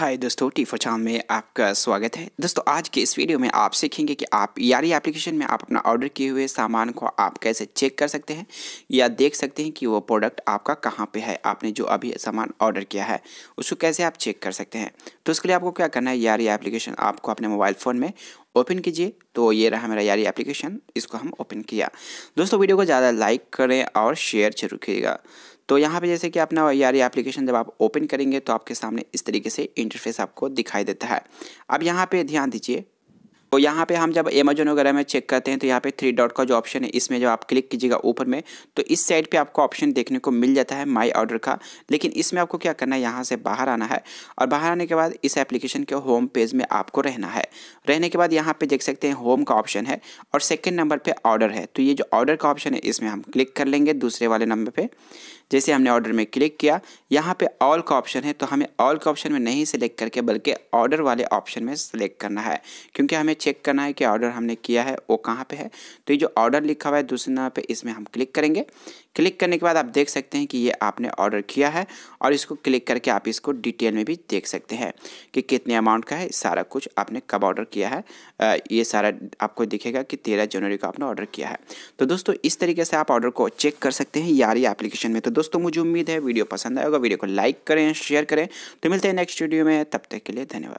हाय दोस्तों T four चाम में आपका स्वागत है दोस्तों आज के इस वीडियो में आप सीखेंगे कि आप यारी एप्लीकेशन में आप अपना ऑर्डर किए हुए सामान को आप कैसे चेक कर सकते हैं या देख सकते हैं कि वो प्रोडक्ट आपका कहाँ पे है आपने जो अभी सामान ऑर्डर किया है उसको कैसे आप चेक कर सकते हैं तो उसके लिए आपको क्या करना है यारी एप्लीकेशन आपको अपने मोबाइल फ़ोन में ओपन कीजिए तो ये रहा मेरा यारी एप्लीकेशन इसको हम ओपन किया दोस्तों वीडियो को ज़्यादा लाइक करें और शेयर जरूर कीजिएगा तो यहाँ पे जैसे कि अपना यारी एप्लीकेशन जब आप ओपन करेंगे तो आपके सामने इस तरीके से इंटरफेस आपको दिखाई देता है अब यहाँ पे ध्यान दीजिए तो यहाँ पे हम जब अमेजोन वगैरह में चेक करते हैं तो यहाँ पे थ्री डॉट का जो ऑप्शन है इसमें जब आप क्लिक कीजिएगा ऊपर में तो इस साइड पे आपको ऑप्शन देखने को मिल जाता है माई ऑर्डर का लेकिन इसमें आपको क्या करना है यहाँ से बाहर आना है और बाहर आने के बाद इस एप्लीकेशन के होम पेज में आपको रहना है रहने के बाद यहाँ पर देख सकते हैं होम का ऑप्शन है और सेकेंड नंबर पर ऑर्डर है तो ये जो ऑर्डर का ऑप्शन है इसमें हम क्लिक कर लेंगे दूसरे वाले नंबर पर जैसे हमने ऑर्डर में क्लिक किया यहाँ पे ऑल का ऑप्शन है तो हमें ऑल का ऑप्शन में नहीं सिलेक्ट करके बल्कि ऑर्डर वाले ऑप्शन में सिलेक्ट करना है क्योंकि हमें चेक करना है कि ऑर्डर हमने किया है वो कहाँ पे है तो ये जो ऑर्डर लिखा हुआ है दूसरे नंबर पे इसमें हम क्लिक करेंगे क्लिक करने के बाद आप देख सकते हैं कि ये आपने ऑर्डर किया है और इसको क्लिक करके आप इसको डिटेल में भी देख सकते हैं कि कितने अमाउंट का है सारा कुछ आपने कब ऑर्डर किया है ये सारा आपको दिखेगा कि तेरह जनवरी को आपने ऑर्डर किया है तो दोस्तों इस तरीके से आप ऑर्डर को चेक कर सकते हैं यारी एप्लीकेशन में तो दोस्तों मुझे उम्मीद है वीडियो पसंद आएगा वीडियो को लाइक करें शेयर करें तो मिलते हैं नेक्स्ट वीडियो में तब तक के लिए धन्यवाद